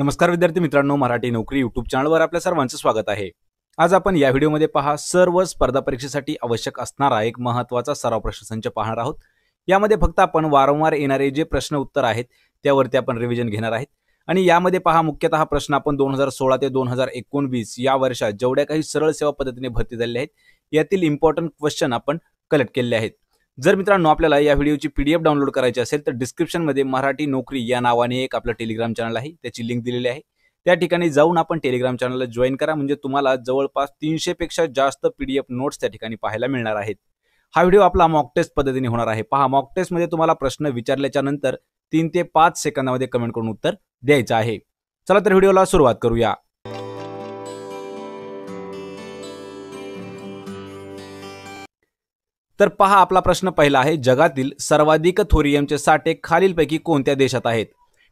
नमस्कार विद्यार्थी मित्रांनो मराठी नोकरी युट्यूब चॅनलवर आपल्या सर्वांचं स्वागत आहे आज आपण या व्हिडिओमध्ये पहा सर्व स्पर्धा परीक्षेसाठी आवश्यक असणारा एक महत्त्वाचा सराव प्रश्न संच पाहणार आहोत यामध्ये फक्त आपण वारंवार येणारे जे प्रश्न उत्तर आहेत त्यावरती आपण रिव्हिजन घेणार आहेत आणि यामध्ये पहा मुख्यतः प्रश्न आपण दोन हजार सोळा ते दोन हजार एकोणवीस या वर्षात जेवढ्या काही सरळ सेवा पद्धतीने भरती झालेल्या आहेत यातील इम्पॉर्टंट क्वेश्चन आपण कलेक्ट केले आहेत जर मित्रांनो आपल्याला या व्हिडिओची पीडीएफ डाउनलोड करायची असेल तर डिस्क्रिप्शनमध्ये मराठी नोकरी या नावाने एक आपलं टेलिग्राम चॅनल आहे त्याची लिंक दिलेली आहे त्या ठिकाणी जाऊन आपण टेलिग्राम चॅनलला जॉईन करा म्हणजे तुम्हाला जवळपास तीनशेपेक्षा जास्त पीडीएफ नोट्स त्या ठिकाणी पाहायला मिळणार आहेत हा व्हिडिओ आपला मॉक टेस्ट पद्धतीने होणार आहे पहा मॉक टेस्टमध्ये तुम्हाला प्रश्न विचारल्याच्या नंतर तीन ते पाच सेकंदामध्ये कमेंट करून उत्तर द्यायचं आहे चला तर व्हिडिओला सुरुवात करूया तर पहा आपला प्रश्न पहिला आहे जगातील सर्वाधिक थोरियमचे साठे खालीलपैकी कोणत्या देशात आहेत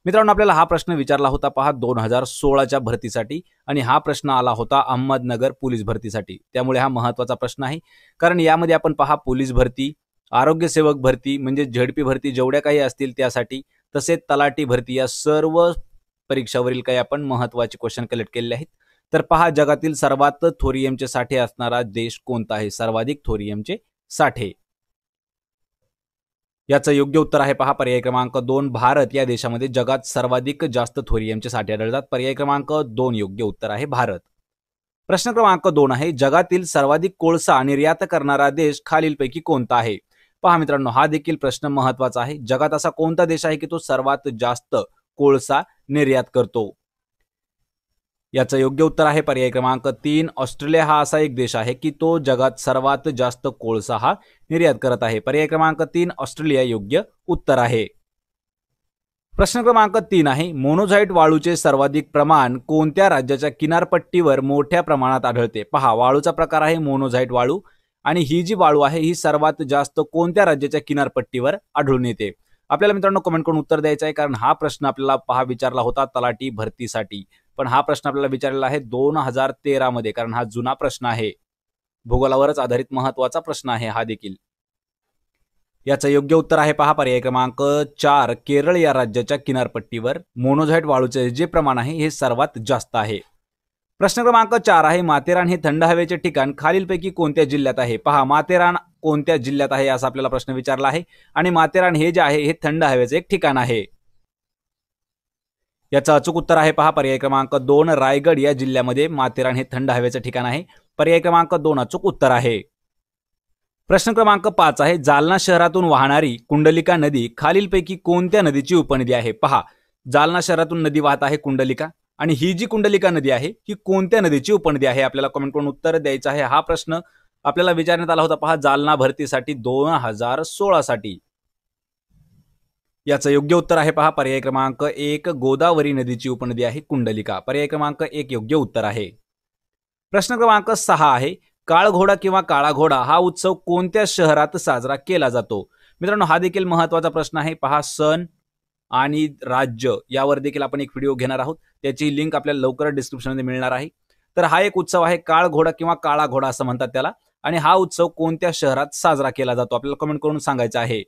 मित्रांनो आपल्याला हा प्रश्न विचारला होता पहा दोन हजार सोळाच्या भरतीसाठी आणि हा प्रश्न आला होता अहमदनगर पोलीस भरतीसाठी त्यामुळे हा महत्वाचा प्रश्न आहे कारण यामध्ये आपण पहा पोलीस भरती आरोग्यसेवक भरती म्हणजे झेडपी भरती जेवढ्या काही असतील त्यासाठी तसेच तलाठी भरती या सर्व परीक्षावरील काही आपण महत्वाचे क्वेश्चन कलेक्ट केलेले आहेत तर पहा जगातील सर्वात थोरियमचे साठे असणारा देश कोणता आहे सर्वाधिक थोरियमचे साठे याचं योग्य उत्तर आहे पहा पर्याय क्रमांक दोन भारत या देशामध्ये जगात सर्वाधिक जास्त थोरियमचे साठे आढळतात पर्याय क्रमांक दोन योग्य उत्तर आहे भारत प्रश्न क्रमांक दोन आहे जगातील सर्वाधिक कोळसा निर्यात करणारा देश खालीलपैकी कोणता आहे पहा मित्रांनो हा देखील प्रश्न महत्वाचा आहे जगात असा कोणता देश आहे की तो सर्वात जास्त कोळसा निर्यात करतो याचं योग्य उत्तर आहे पर्याय क्रमांक तीन ऑस्ट्रेलिया हा असा एक देश आहे की तो जगात सर्वात जास्त कोळसा हा निर्यात करत आहे पर्याय क्रमांक तीन ऑस्ट्रेलिया योग्य उत्तर आहे प्रश्न क्रमांक तीन आहे मोनोझाईट वाळूचे सर्वाधिक प्रमाण कोणत्या राज्याच्या किनारपट्टीवर मोठ्या प्रमाणात आढळते पहा वाळूचा प्रकार आहे मोनोझाईट वाळू आणि ही जी वाळू आहे ही सर्वात जास्त कोणत्या राज्याच्या किनारपट्टीवर आढळून येते आपल्याला मित्रांनो कमेंट करून उत्तर द्यायचं आहे कारण हा प्रश्न आपल्याला पहा विचारला होता तलाठी भरतीसाठी पण हा प्रश्न आपल्याला विचारलेला आहे दोन हजार मध्ये कारण हा जुना प्रश्न आहे भूगोलावरच आधारित महत्वाचा प्रश्न आहे हा देखील याचं योग्य उत्तर आहे पहा पर्याय क्रमांक चार केरळ या राज्याच्या किनारपट्टीवर मोनोझाईट वाळूचे जे प्रमाण आहे हे सर्वात जास्त आहे प्रश्न क्रमांक चार आहे माथेरान हे थंड हवेचे ठिकाण खालीलपैकी कोणत्या जिल्ह्यात आहे पहा माथेरान कोणत्या जिल्ह्यात आहे असा आपल्याला प्रश्न विचारला आहे आणि माथेरान हे जे आहे हे थंड हवेचे एक ठिकाण आहे याचं अचूक उत्तर आहे पहा पर्याय क्रमांक दोन रायगड या जिल्ह्यामध्ये माथेरान हे थंड हवेचं ठिकाण आहे पर्याय क्रमांक दोन अचूक उत्तर आहे प्रश्न क्रमांक पाच आहे जालना शहरातून वाहणारी कुंडलिका नदी खालीलपैकी कोणत्या नदीची उपनदी आहे पहा जालना शहरातून नदी वाहत आहे कुंडलिका आणि ही जी कुंडलिका नदी आहे ही कोणत्या नदीची उपनदी आहे आपल्याला कमेंट करून उत्तर द्यायचं आहे हा प्रश्न आपल्याला विचारण्यात आला होता पहा जालना भरतीसाठी दोन हजार सोळासाठी याचं योग्य उत्तर आहे पहा पर्याय क्रमांक एक गोदावरी नदीची उपनदी आहे कुंडलिका पर्याय क्रमांक एक योग्य उत्तर आहे प्रश्न क्रमांक सहा आहे काळघोडा किंवा काळा घोडा हा उत्सव कोणत्या शहरात साजरा केला जातो मित्रांनो हा देखील महत्वाचा प्रश्न आहे पहा सण आणि राज्य यावर देखील आपण एक व्हिडिओ घेणार आहोत त्याची लिंक आपल्याला लवकरच डिस्क्रिप्शनमध्ये मिळणार आहे तर हा एक उत्सव आहे काळघोडा किंवा काळा घोडा असं म्हणतात त्याला आणि हा उत्सव कोणत्या शहरात साजरा केला जातो आपल्याला कमेंट करून सांगायचं आहे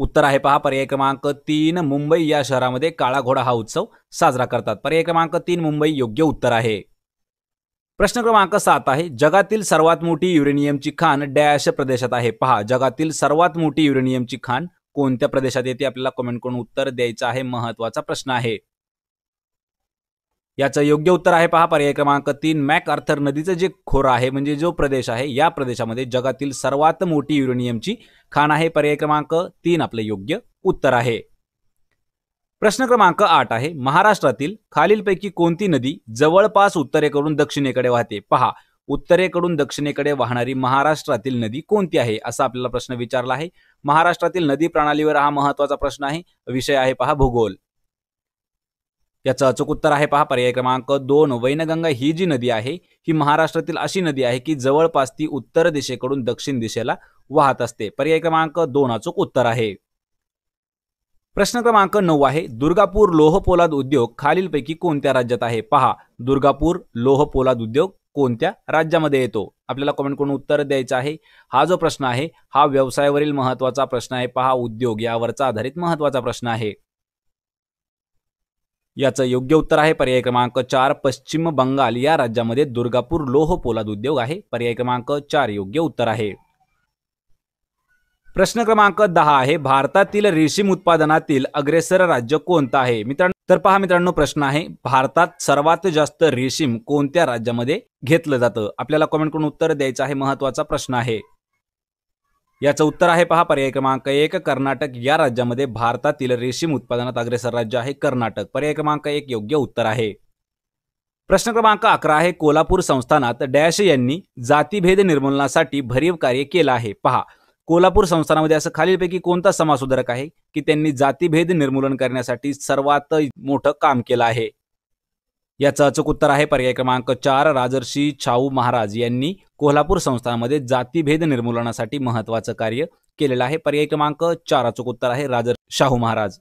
उत्तर आहे पहा पर्याय क्रमांक तीन मुंबई या शहरामध्ये काळा घोडा हा उत्सव साजरा करतात पर्याय क्रमांक तीन मुंबई योग्य उत्तर आहे प्रश्न क्रमांक सात आहे जगातील सर्वात मोठी युरेनियमची खाण डॅश प्रदेशात आहे पहा जगातील सर्वात मोठी युरेनियमची खाण कोणत्या प्रदेशात येते आपल्याला कमेंट करून उत्तर द्यायचं आहे महत्वाचा प्रश्न आहे याचं योग्य उत्तर आहे पहा पर्याय क्रमांक तीन मॅक आर्थर नदीचं जे खोर आहे म्हणजे जो प्रदेश आहे या प्रदेशामध्ये जगातील सर्वात मोठी युरेनियमची खाण आहे पर्याय क्रमांक तीन आपलं योग्य उत्तर आहे प्रश्न क्रमांक आठ आहे महाराष्ट्रातील खालीलपैकी कोणती नदी जवळपास उत्तरेकडून दक्षिणेकडे वाहते पहा उत्तरेकडून दक्षिणेकडे वाहणारी महाराष्ट्रातील नदी कोणती आहे असा आपल्याला प्रश्न विचारला आहे महाराष्ट्रातील नदी प्रणालीवर हा महत्वाचा प्रश्न आहे विषय आहे पहा भूगोल याचं अचूक उत्तर आहे पहा पर्याय क्रमांक दोन वैनगंगा ही जी नदी आहे ही महाराष्ट्रातील अशी नदी आहे की जवळपास ती उत्तर दिशेकडून दक्षिण दिशेला वाहत असते पर्याय क्रमांक दोन अचूक उत्तर आहे प्रश्न क्रमांक नऊ आहे दुर्गापूर लोह पोलाद उद्योग खालीलपैकी कोणत्या राज्यात आहे पहा दुर्गापूर लोह पोलाद उद्योग कोणत्या राज्यामध्ये येतो आपल्याला कमेंट करून उत्तर द्यायचं आहे हा जो प्रश्न आहे हा व्यवसायावरील महत्वाचा प्रश्न आहे पहा उद्योग यावरचा आधारित महत्वाचा प्रश्न आहे याचं योग्य उत्तर आहे पर्याय क्रमांक चार पश्चिम बंगाल या राज्यामध्ये दुर्गापूर लोह पोलाद उद्योग आहे पर्याय क्रमांक चार योग्य उत्तर आहे प्रश्न क्रमांक दहा आहे भारतातील रेशीम उत्पादनातील अग्रेसर राज्य कोणतं आहे मित्रांनो तर पहा मित्रांनो प्रश्न आहे भारतात सर्वात जास्त रेशीम कोणत्या राज्यामध्ये घेतलं जातं आपल्याला कॉमेंट करून उत्तर द्यायचं आहे महत्वाचा प्रश्न आहे याचं उत्तर आहे पहा पर्याय क्रमांक एक कर्नाटक या राज्यामध्ये भारतातील रेशीम उत्पादनात अग्रेसर राज्य आहे कर्नाटक पर्याय क्रमांक एक योग्य उत्तर आहे प्रश्न क्रमांक अकरा आहे कोल्हापूर संस्थानात डॅश यांनी जातीभेद निर्मूलनासाठी भरीव कार्य केलं आहे पहा कोल्हापूर संस्थानामध्ये असं खालीलपैकी कोणता समाजसुधारक आहे की त्यांनी जातीभेद निर्मूलन करण्यासाठी सर्वात मोठं काम केलं आहे याचं अचूक उत्तर आहे पर्याय क्रमांक चार राजर्षी शाहू महाराज यांनी कोल्हापूर संस्थामध्ये जातीभेद निर्मूलनासाठी महत्वाचं कार्य केलेलं आहे पर्याय क्रमांक चार अचूक उत्तर आहे राजर शाहू महाराज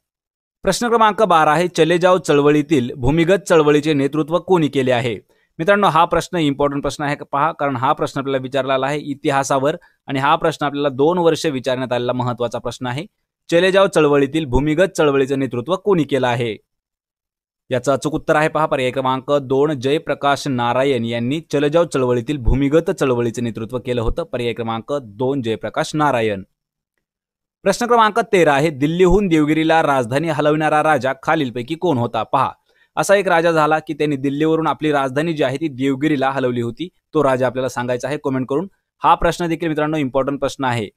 प्रश्न क्रमांक बारा आहे चलेजाव चळवळीतील भूमिगत चळवळीचे नेतृत्व कोणी केले आहे मित्रांनो हा प्रश्न इम्पॉर्टंट प्रश्न आहे पहा कारण हा प्रश्न आपल्याला विचारलेला आहे इतिहासावर आणि हा प्रश्न आपल्याला दोन वर्ष विचारण्यात आलेला महत्वाचा प्रश्न आहे चलेजाव चळवळीतील भूमिगत चळवळीचे नेतृत्व कोणी केलं आहे याचं अचूक उत्तर आहे पहा पर्याय क्रमांक दोन जयप्रकाश नारायण यांनी चलजाव चळवळीतील भूमिगत चळवळीचे नेतृत्व केलं होतं पर्याय क्रमांक दोन जयप्रकाश नारायण प्रश्न क्रमांक तेरा आहे दिल्लीहून देवगिरीला राजधानी हलविणारा राजा खालीलपैकी कोण होता पहा असा एक राजा झाला की त्यांनी दिल्लीवरून आपली राजधानी जी आहे ती देवगिरीला हलवली होती तो राजा आपल्याला सांगायचा आहे कमेंट करून हा प्रश्न देखील मित्रांनो इम्पॉर्टंट प्रश्न आहे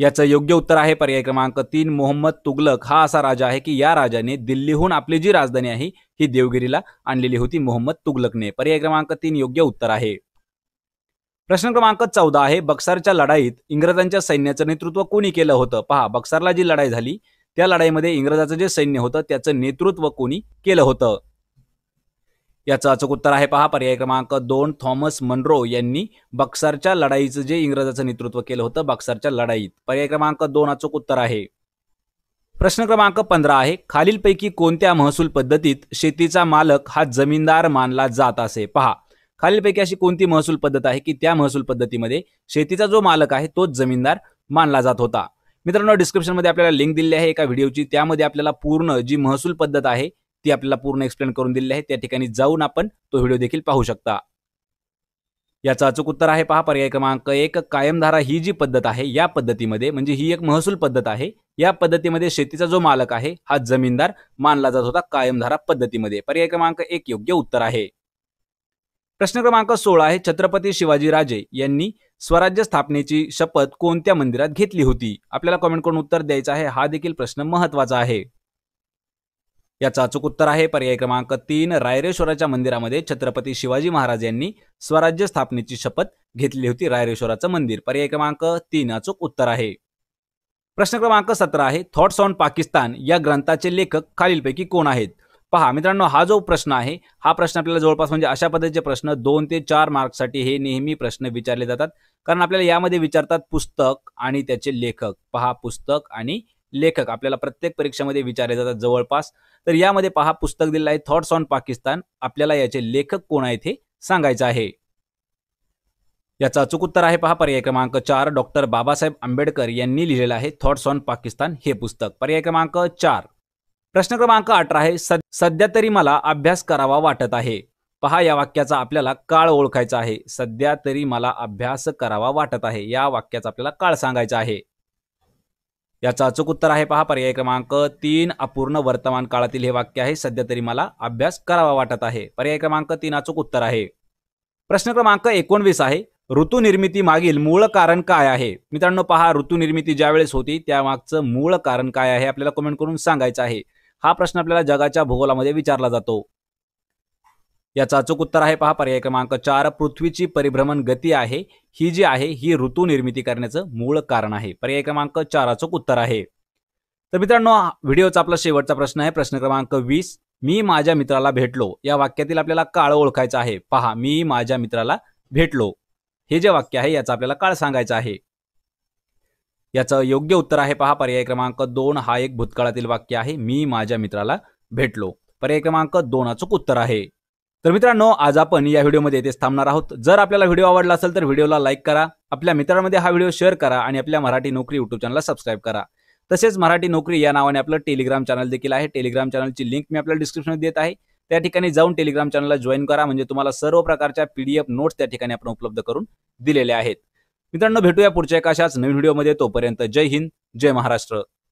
याचं योग्य उत्तर आहे पर्याय क्रमांक तीन मोहम्मद तुगलक हा असा राजा आहे की या राजाने दिल्लीहून आपली जी राजधानी आहे ही देवगिरीला आणलेली होती मोहम्मद तुगलकने पर्याय क्रमांक तीन योग्य उत्तर आहे प्रश्न क्रमांक चौदा आहे बक्सारच्या लढाईत इंग्रजांच्या सैन्याचं नेतृत्व कोणी केलं होतं पहा बक्सारला जी लढाई झाली त्या लढाईमध्ये इंग्रजाचं जे सैन्य होतं त्याचं नेतृत्व कोणी केलं होतं याचं अचूक उत्तर आहे पहा पर्याय क्रमांक दोन थॉमस मनरो यांनी बक्सरच्या लढाईचं जे इंग्रजाचं नेतृत्व केलं होतं बक्सरच्या लढाईत पर्याय क्रमांक दोन अचूक उत्तर आहे प्रश्न क्रमांक पंधरा आहे खालीलपैकी कोणत्या महसूल पद्धतीत शेतीचा मालक हा जमीनदार मानला जात असे पहा खालीलपैकी अशी कोणती महसूल पद्धत आहे की त्या महसूल पद्धतीमध्ये शेतीचा जो मालक आहे तोच जमीनदार मानला जात होता मित्रांनो डिस्क्रिप्शनमध्ये आपल्याला लिंक दिली आहे एका व्हिडिओची त्यामध्ये आपल्याला पूर्ण जी महसूल पद्धत आहे ती आपल्याला पूर्ण एक्सप्लेन करून दिली आहे त्या ठिकाणी जाऊन आपण तो व्हिडिओ देखील पाहू शकता याचं अचूक उत्तर आहे पहा पर्याय क्रमांक एक कायमधारा ही जी पद्धत आहे या पद्धतीमध्ये म्हणजे ही एक महसूल पद्धत आहे या पद्धतीमध्ये शेतीचा जो मालक आहे हा जमीनदार मानला जात होता कायमधारा पद्धतीमध्ये पर्याय क्रमांक एक योग्य उत्तर आहे प्रश्न क्रमांक सोळा आहे छत्रपती शिवाजीराजे यांनी स्वराज्य स्थापनेची शपथ कोणत्या मंदिरात घेतली होती आपल्याला कॉमेंट करून उत्तर द्यायचं आहे हा देखील प्रश्न महत्वाचा आहे याचं अचूक उत्तर आहे पर्याय क्रमांक तीन रायरेश्वराच्या मंदिरामध्ये छत्रपती शिवाजी महाराज यांनी स्वराज्य स्थापनेची शपथ घेतली होती रायरेश्वराचं मंदिर पर्याय क्रमांक तीन अचूक उत्तर आहे प्रश्न क्रमांक सतरा आहे थॉट्स ऑन पाकिस्तान या ग्रंथाचे लेखक खालीलपैकी कोण आहेत पहा मित्रांनो हा जो प्रश्न आहे हा प्रश्न आपल्याला जवळपास म्हणजे अशा पद्धतीचे प्रश्न दोन ते चार मार्कसाठी हे नेहमी प्रश्न विचारले जातात कारण आपल्याला यामध्ये विचारतात पुस्तक आणि त्याचे लेखक पहा पुस्तक आणि लेखक आपल्याला प्रत्येक परीक्षेमध्ये विचारले जातात जवळपास तर यामध्ये पहा पुस्तक दिलेलं आहे थॉट्स ऑन पाकिस्तान आपल्याला याचे लेखक कोण आहेत हे सांगायचं आहे याचा अचूक उत्तर आहे पहा पर्याय क्रमांक चार डॉक्टर बाबासाहेब आंबेडकर यांनी लिहिलेलं आहे थॉट्स ऑन पाकिस्तान हे पुस्तक पर्याय क्रमांक चार प्रश्न क्रमांक अठरा आहे सध्या तरी मला अभ्यास करावा वाटत आहे पहा या वाक्याचा आपल्याला काळ ओळखायचा आहे सध्या तरी मला अभ्यास करावा वाटत आहे या वाक्याचा आपल्याला काळ सांगायचा आहे याचं अचूक उत्तर आहे पहा पर्याय क्रमांक तीन अपूर्ण वर्तमान काळातील हे वाक्य आहे सध्या तरी मला अभ्यास करावा वाटत आहे पर्याय क्रमांक तीन अचूक उत्तर आहे प्रश्न क्रमांक एकोणवीस आहे ऋतू निर्मिती मागील मूळ कारण काय आहे मित्रांनो पहा ऋतू निर्मिती ज्यावेळेस होती त्यामागचं मूळ कारण काय आहे आपल्याला कमेंट करून सांगायचं आहे हा प्रश्न आपल्याला जगाच्या भूगोलामध्ये विचारला जातो याचं अचूक उत्तर आहे पहा पर्याय क्रमांक चार पृथ्वीची परिभ्रमण गती आहे ही जी आहे ही ऋतू निर्मिती करण्याचं मूळ कारण आहे पर्याय क्रमांक चार अचूक उत्तर आहे तर मित्रांनो व्हिडिओचा आपला शेवटचा प्रश्न आहे प्रश्न क्रमांक वीस मी माझ्या मित्राला भेटलो या वाक्यातील आपल्याला काळ ओळखायचा आहे पहा मी माझ्या मित्राला भेटलो हे जे वाक्य आहे याचा आपल्याला काळ सांगायचं आहे याचं योग्य उत्तर आहे पहा पर्याय क्रमांक दोन हा एक भूतकाळातील वाक्य आहे मी माझ्या मित्राला भेटलो पर्याय क्रमांक दोन अचूक उत्तर आहे तर मित्रांनो आज आपण या व्हिडिओमध्ये येथेच थांबणार आहोत जर आपल्याला व्हिडिओ आवडला असेल तर व्हिडिओला लाईक करा आपल्या मित्रांमध्ये हा व्हिडिओ शेअर करा आणि आपल्या मराठी नोकरी युट्यूब चॅनलला सबस्क्राईब करा तसेच मराठी नोकरी या नावाने आपलं टेलिग्राम चॅनल देखील आहे टेलिग्राम चॅनलची लिंक मी आपल्याला डिस्क्रिप्शन देत आहे त्या ठिकाणी जाऊन टेलिग्राम चॅनलला जॉईन करा म्हणजे तुम्हाला सर्व प्रकारच्या पीडीएफ नोट्स त्या ठिकाणी आपण उपलब्ध करून दिलेल्या आहेत मित्रांनो भेटूया पुढच्या एका अशाच नवीन व्हिडिओमध्ये तोपर्यंत जय हिंद जय महाराष्ट्र